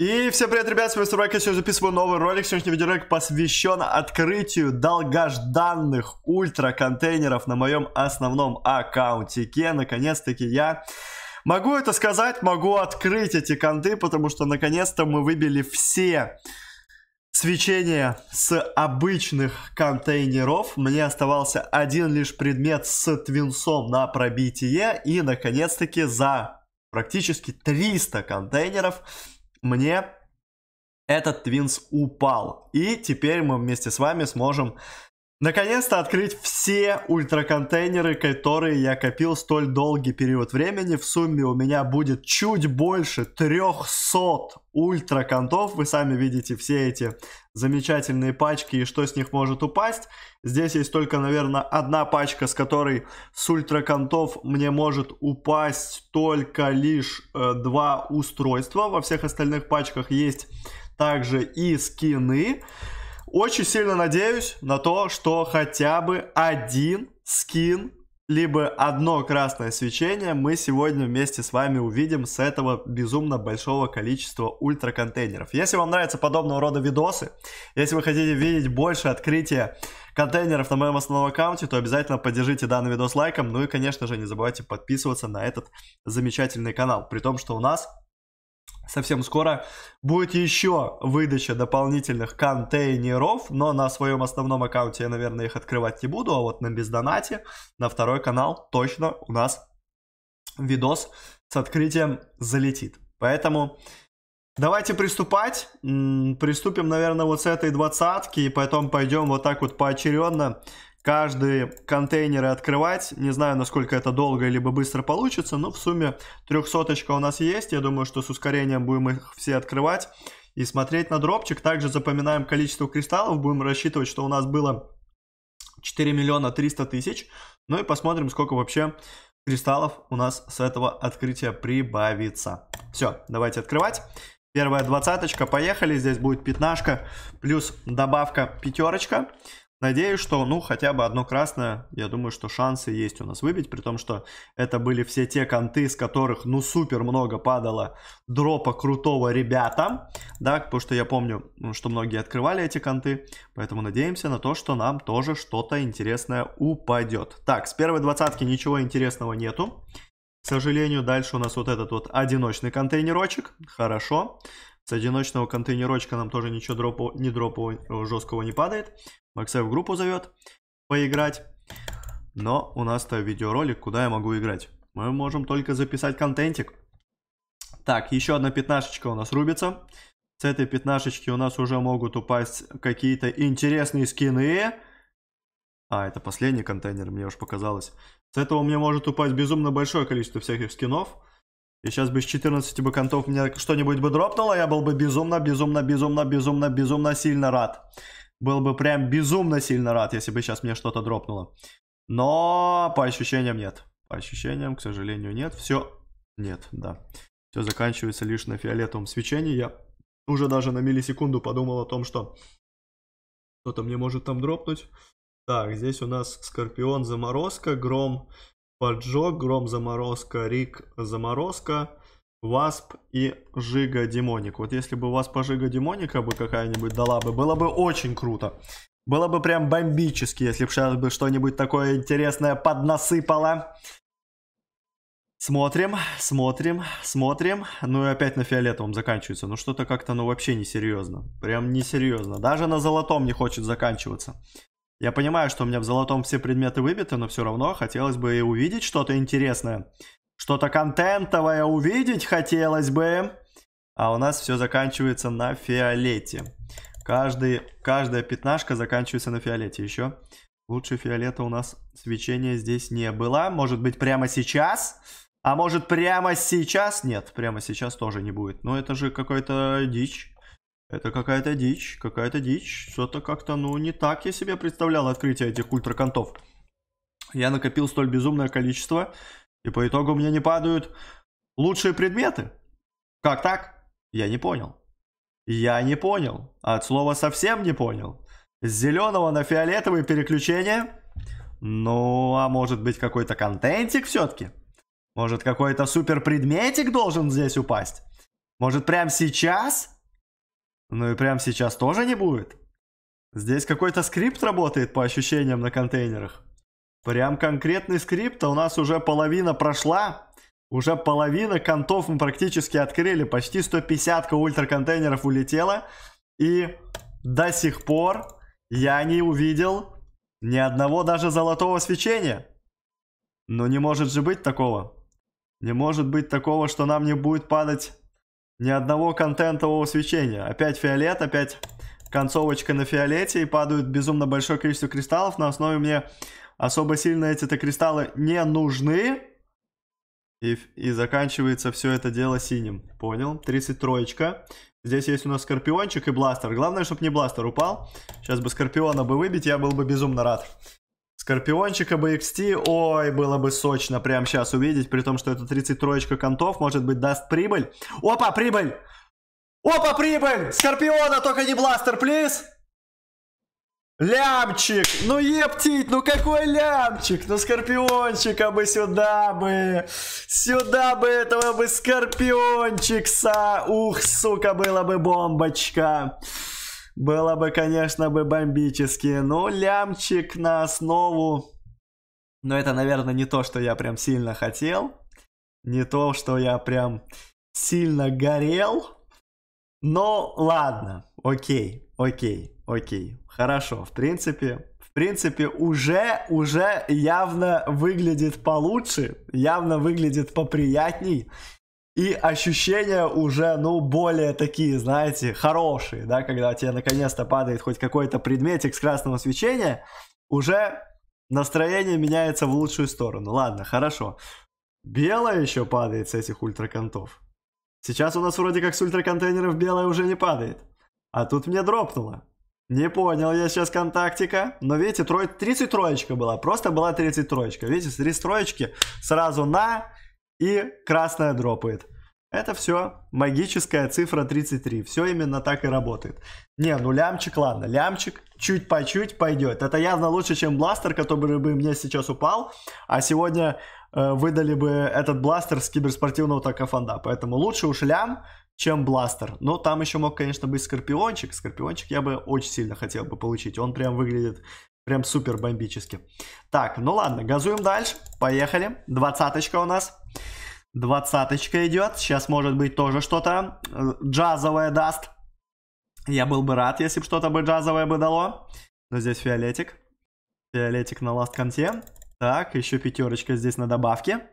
И всем привет, ребят, с вами Сурак, я сегодня записываю новый ролик. Сегодняшний видеоролик посвящен открытию долгожданных ультра-контейнеров на моем основном аккаунтике. Наконец-таки я могу это сказать, могу открыть эти конты, потому что наконец-то мы выбили все свечения с обычных контейнеров. Мне оставался один лишь предмет с твинсом на пробитие. И, наконец-таки, за практически 300 контейнеров мне этот твинс упал. И теперь мы вместе с вами сможем Наконец-то открыть все ультраконтейнеры, которые я копил столь долгий период времени. В сумме у меня будет чуть больше 300 ультраконтов. Вы сами видите все эти замечательные пачки и что с них может упасть. Здесь есть только, наверное, одна пачка, с которой с ультраконтов мне может упасть только лишь э, два устройства. Во всех остальных пачках есть также и скины. Скины. Очень сильно надеюсь на то, что хотя бы один скин, либо одно красное свечение мы сегодня вместе с вами увидим с этого безумно большого количества ультраконтейнеров. Если вам нравятся подобного рода видосы, если вы хотите видеть больше открытия контейнеров на моем основном аккаунте, то обязательно поддержите данный видос лайком. Ну и, конечно же, не забывайте подписываться на этот замечательный канал. При том, что у нас совсем скоро будет еще выдача дополнительных контейнеров, но на своем основном аккаунте я, наверное, их открывать не буду, а вот на бездонате, на второй канал точно у нас видос с открытием залетит. Поэтому давайте приступать. Приступим, наверное, вот с этой двадцатки, и потом пойдем вот так вот поочередно каждый контейнер открывать. Не знаю, насколько это долго либо быстро получится, но в сумме трехсоточка у нас есть. Я думаю, что с ускорением будем их все открывать и смотреть на дропчик. Также запоминаем количество кристаллов, будем рассчитывать, что у нас было 4 миллиона 300 тысяч. Ну и посмотрим, сколько вообще кристаллов у нас с этого открытия прибавится. Все, давайте открывать. Первая двадцаточка, поехали. Здесь будет пятнашка, плюс добавка пятерочка. Надеюсь, что, ну, хотя бы одно красное, я думаю, что шансы есть у нас выбить, при том, что это были все те конты, с которых, ну, супер много падало дропа крутого ребятам, да, потому что я помню, ну, что многие открывали эти конты, поэтому надеемся на то, что нам тоже что-то интересное упадет. Так, с первой двадцатки ничего интересного нету, к сожалению, дальше у нас вот этот вот одиночный контейнерочек, хорошо, с одиночного контейнерочка нам тоже ничего дропа, не дропа жесткого не падает. Максей в группу зовет поиграть. Но у нас-то видеоролик, куда я могу играть. Мы можем только записать контентик. Так, еще одна пятнашечка у нас рубится. С этой пятнашечки у нас уже могут упасть какие-то интересные скины. А, это последний контейнер, мне уж показалось. С этого мне может упасть безумно большое количество всяких скинов. И сейчас бы с 14 бы контов меня что-нибудь бы дропнуло, я был бы безумно, безумно, безумно, безумно, безумно сильно рад. Был бы прям безумно сильно рад, если бы сейчас мне что-то дропнуло. Но по ощущениям нет. По ощущениям, к сожалению, нет. Все нет, да. Все заканчивается лишь на фиолетовом свечении. Я уже даже на миллисекунду подумал о том, что кто-то мне может там дропнуть. Так, здесь у нас Скорпион Заморозка, Гром Поджог, Гром Заморозка, Рик Заморозка, Васп и Жига Демоник. Вот если бы Васп вас пожига Демоника бы какая-нибудь дала бы, было бы очень круто. Было бы прям бомбически, если бы сейчас бы что-нибудь такое интересное поднасыпало. Смотрим, смотрим, смотрим. Ну и опять на фиолетовом заканчивается. Ну что-то как-то, ну вообще несерьезно. Прям несерьезно. Даже на золотом не хочет заканчиваться. Я понимаю, что у меня в золотом все предметы выбиты, но все равно хотелось бы и увидеть что-то интересное что-то контентовое увидеть хотелось бы. А у нас все заканчивается на фиолете. Каждый, каждая пятнашка заканчивается на фиолете еще. Лучше фиолета у нас свечения здесь не было. Может быть прямо сейчас? А может прямо сейчас? Нет, прямо сейчас тоже не будет. Но это же какой-то дичь. Это какая-то дичь, какая-то дичь. Что-то как-то, ну, не так я себе представлял открытие этих ультракантов. Я накопил столь безумное количество, и по итогу мне не падают лучшие предметы. Как так? Я не понял. Я не понял. От слова совсем не понял. С зеленого на фиолетовый переключение? Ну, а может быть какой-то контентик все-таки? Может какой-то супер предметик должен здесь упасть? Может прямо сейчас? Ну и прямо сейчас тоже не будет? Здесь какой-то скрипт работает по ощущениям на контейнерах. Прям конкретный скрипт, а у нас уже половина прошла. Уже половина контов мы практически открыли. Почти 150 ультраконтейнеров улетела, И до сих пор я не увидел ни одного даже золотого свечения. Но не может же быть такого. Не может быть такого, что нам не будет падать ни одного контентового свечения. Опять фиолет, опять концовочка на фиолете. И падают безумно большое количество кристаллов. На основе мне особо сильно эти -то кристаллы не нужны. И, и заканчивается все это дело синим. Понял? 33-ка. Здесь есть у нас Скорпиончик и Бластер. Главное, чтобы не Бластер упал. Сейчас бы Скорпиона бы выбить, я был бы безумно рад. Скорпиончика бы XT, ой, было бы сочно прямо сейчас увидеть, при том, что это 33-ка контов, может быть, даст прибыль. Опа, прибыль! Опа, прибыль! Скорпиона, только не Бластер, плиз! Лямчик! Ну ептить, ну какой лямчик? Ну скорпиончика бы сюда бы! Сюда бы этого бы скорпиончикса! Ух, сука, было бы бомбочка! Было бы, конечно, бы бомбически. Ну, лямчик на основу. Но это, наверное, не то, что я прям сильно хотел. Не то, что я прям сильно горел. Но ладно, окей, окей. Окей, хорошо. В принципе, в принципе, уже, уже явно выглядит получше, явно выглядит поприятней. И ощущения уже, ну, более такие, знаете, хорошие, да, когда тебе наконец-то падает хоть какой-то предметик с красного свечения, уже настроение меняется в лучшую сторону. Ладно, хорошо. Белое еще падает с этих ультраконтов. Сейчас у нас вроде как с ультраконтейнеров белое уже не падает. А тут мне дропнуло. Не понял я сейчас контактика. Но видите, трой... 30 троечка была. Просто была 30 троечка. Видите, 30 троечки сразу на и красная дропает. Это все магическая цифра 33. Все именно так и работает. Не, ну лямчик, ладно. Лямчик чуть по чуть пойдет. Это явно лучше, чем бластер, который бы мне сейчас упал. А сегодня Э, выдали бы этот бластер с киберспортивного такофанда. Поэтому лучше уж лям, чем бластер. Но там еще мог, конечно, быть скорпиончик. Скорпиончик я бы очень сильно хотел бы получить. Он прям выглядит прям супер бомбически. Так, ну ладно, газуем дальше. Поехали. Двадцаточка у нас. Двадцаточка идет. Сейчас может быть тоже что-то э, джазовое даст. Я был бы рад, если бы что-то бы джазовое бы дало. Но здесь фиолетик. Фиолетик на ласт конте. Так, еще пятерочка здесь на добавке.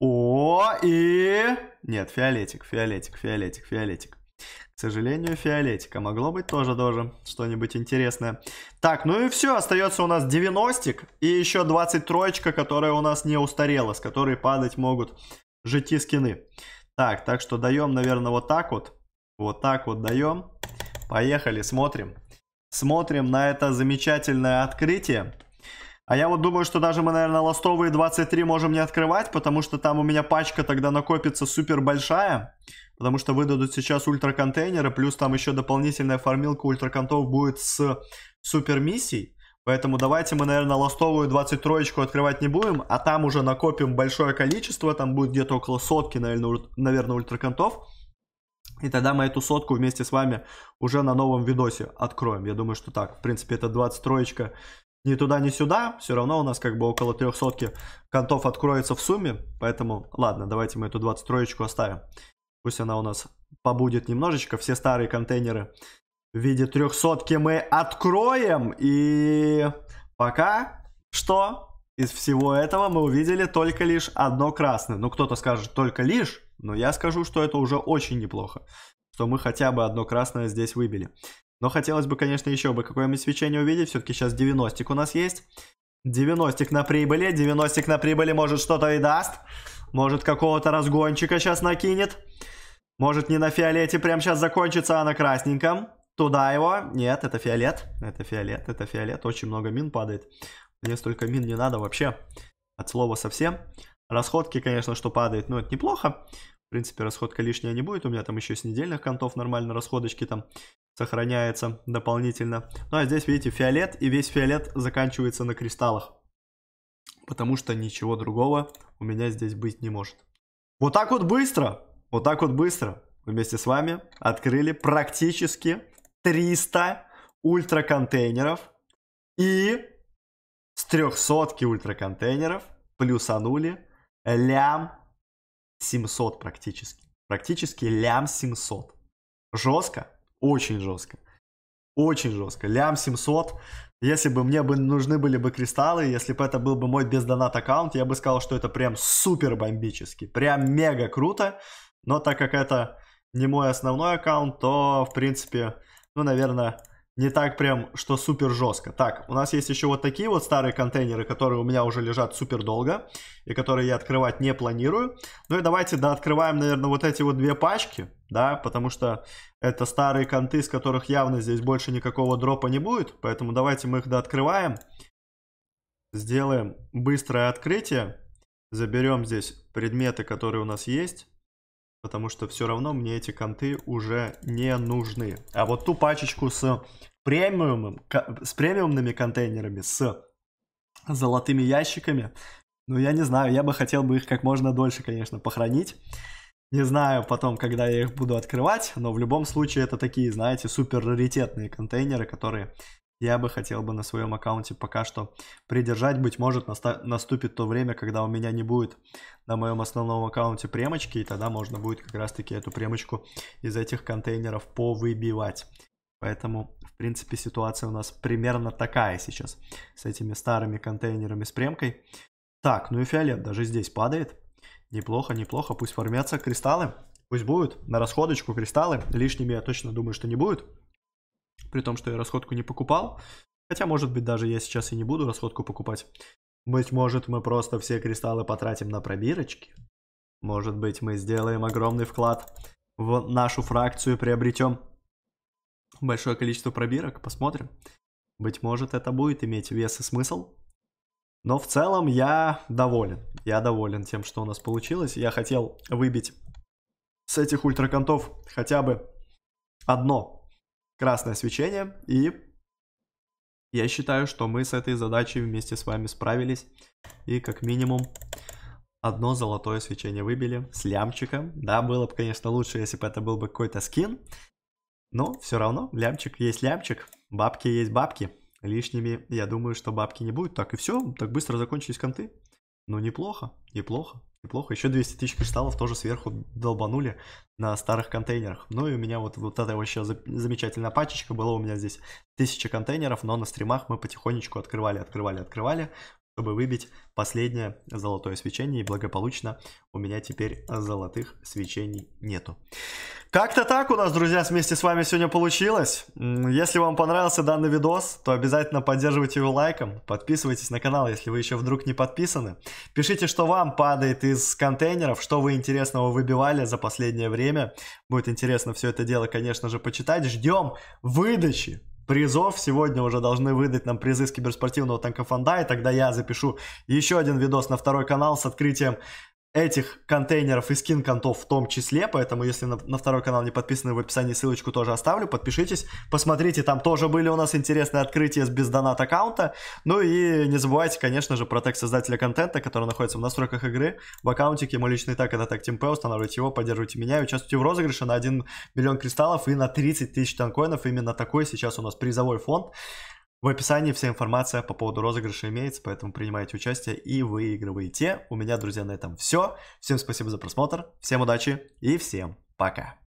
О, и... Нет, фиолетик, фиолетик, фиолетик, фиолетик. К сожалению, фиолетика. Могло быть тоже тоже что-нибудь интересное. Так, ну и все, остается у нас 90 и еще троечка, которая у нас не устарела, с которой падать могут жити скины. Так, так что даем, наверное, вот так вот. Вот так вот даем. Поехали, смотрим. Смотрим на это замечательное открытие. А я вот думаю, что даже мы, наверное, ластовые 23 можем не открывать, потому что там у меня пачка тогда накопится супер большая. Потому что выдадут сейчас ультраконтейнеры, плюс там еще дополнительная фармилка ультраконтов будет с супер миссий. Поэтому давайте мы, наверное, ластовую 23-ку открывать не будем, а там уже накопим большое количество, там будет где-то около сотки, наверное, уль... наверное ультраконтов. И тогда мы эту сотку вместе с вами уже на новом видосе откроем. Я думаю, что так. В принципе, это 23-ка ни туда, ни сюда. Все равно у нас как бы около 300 контов откроется в сумме. Поэтому, ладно, давайте мы эту 23-ку оставим. Пусть она у нас побудет немножечко. Все старые контейнеры в виде 300 мы откроем. И пока что из всего этого мы увидели только лишь одно красное. Ну, кто-то скажет только лишь, но я скажу, что это уже очень неплохо. Что мы хотя бы одно красное здесь выбили. Но хотелось бы, конечно, еще бы какое-нибудь свечение увидеть. Все-таки сейчас 90 у нас есть. 90 на прибыли. 90 на прибыли может что-то и даст. Может какого-то разгончика сейчас накинет. Может не на фиолете прям сейчас закончится, а на красненьком. Туда его. Нет, это фиолет. Это фиолет, это фиолет. Очень много мин падает. Мне столько мин не надо вообще. От слова совсем. Расходки, конечно, что падает, но ну, это неплохо. В принципе, расходка лишняя не будет. У меня там еще с недельных контов нормально расходочки там сохраняется дополнительно. Ну а здесь, видите, фиолет, и весь фиолет заканчивается на кристаллах. Потому что ничего другого у меня здесь быть не может. Вот так вот быстро, вот так вот быстро вместе с вами открыли практически 300 ультраконтейнеров и с 300 ультраконтейнеров плюсанули лям 700 практически. Практически лям 700. Жестко? Очень жестко. Очень жестко. Лям 700. Если бы мне бы нужны были бы кристаллы, если бы это был бы мой бездонат аккаунт, я бы сказал, что это прям супер бомбически. Прям мега круто. Но так как это не мой основной аккаунт, то, в принципе, ну, наверное, не так прям, что супер жестко. Так, у нас есть еще вот такие вот старые контейнеры, которые у меня уже лежат супер долго и которые я открывать не планирую. Ну и давайте открываем, наверное, вот эти вот две пачки, да, потому что это старые конты, с которых явно здесь больше никакого дропа не будет, поэтому давайте мы их открываем, Сделаем быстрое открытие, заберем здесь предметы, которые у нас есть. Потому что все равно мне эти конты уже не нужны. А вот ту пачечку с, премиумом, с премиумными контейнерами, с золотыми ящиками, ну я не знаю, я бы хотел бы их как можно дольше, конечно, похоронить. Не знаю потом, когда я их буду открывать, но в любом случае это такие, знаете, супер раритетные контейнеры, которые я бы хотел бы на своем аккаунте пока что придержать. Быть может, наступит то время, когда у меня не будет на моем основном аккаунте премочки, и тогда можно будет как раз-таки эту премочку из этих контейнеров повыбивать. Поэтому, в принципе, ситуация у нас примерно такая сейчас с этими старыми контейнерами с премкой. Так, ну и фиолет даже здесь падает. Неплохо, неплохо. Пусть формятся кристаллы. Пусть будут. На расходочку кристаллы. Лишними, я точно думаю, что не будет при том, что я расходку не покупал. Хотя, может быть, даже я сейчас и не буду расходку покупать. Быть может, мы просто все кристаллы потратим на пробирочки. Может быть, мы сделаем огромный вклад в нашу фракцию, приобретем большое количество пробирок, посмотрим. Быть может, это будет иметь вес и смысл. Но в целом я доволен. Я доволен тем, что у нас получилось. Я хотел выбить с этих ультраконтов хотя бы одно красное свечение, и я считаю, что мы с этой задачей вместе с вами справились, и как минимум одно золотое свечение выбили с лямчиком. Да, было бы, конечно, лучше, если бы это был бы какой-то скин, но все равно лямчик есть лямчик, бабки есть бабки. Лишними, я думаю, что бабки не будет. Так и все, так быстро закончились конты. Ну, неплохо, неплохо неплохо. Еще 200 тысяч кристаллов тоже сверху долбанули на старых контейнерах. Ну и у меня вот, вот эта вообще замечательная пачечка была. У меня здесь тысяча контейнеров, но на стримах мы потихонечку открывали, открывали, открывали чтобы выбить последнее золотое свечение. И благополучно у меня теперь золотых свечений нету. Как-то так у нас, друзья, вместе с вами сегодня получилось. Если вам понравился данный видос, то обязательно поддерживайте его лайком. Подписывайтесь на канал, если вы еще вдруг не подписаны. Пишите, что вам падает из контейнеров, что вы интересного выбивали за последнее время. Будет интересно все это дело, конечно же, почитать. Ждем выдачи призов. Сегодня уже должны выдать нам призы с киберспортивного фонда, и тогда я запишу еще один видос на второй канал с открытием этих контейнеров и скин контов в том числе, поэтому если на, на второй канал не подписаны, в описании ссылочку тоже оставлю, подпишитесь, посмотрите, там тоже были у нас интересные открытия с без донат аккаунта, ну и не забывайте, конечно же, про тег создателя контента, который находится в настройках игры, в аккаунтике, мой личный так это так Тимпе, устанавливайте его, поддерживайте меня, участвуйте в розыгрыше на 1 миллион кристаллов и на 30 тысяч танкоинов, именно такой сейчас у нас призовой фонд, в описании вся информация по поводу розыгрыша имеется, поэтому принимайте участие и выигрывайте. У меня, друзья, на этом все. Всем спасибо за просмотр, всем удачи и всем пока.